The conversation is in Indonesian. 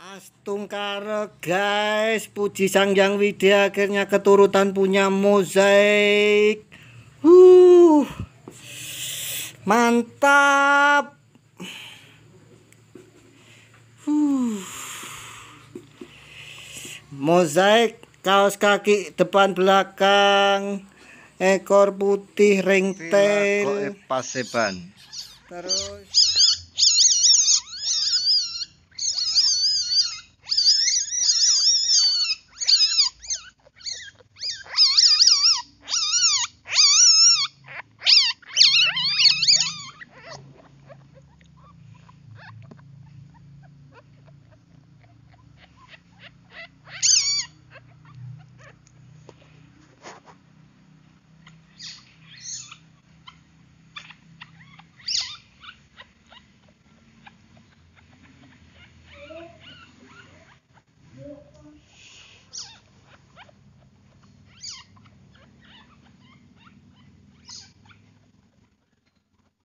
Astungkare guys, puji Sang Yang Widya akhirnya keturutan punya mozaik. Huh. Mantap. Huh. Mozaik kaos kaki depan belakang, ekor putih ringtail. Terus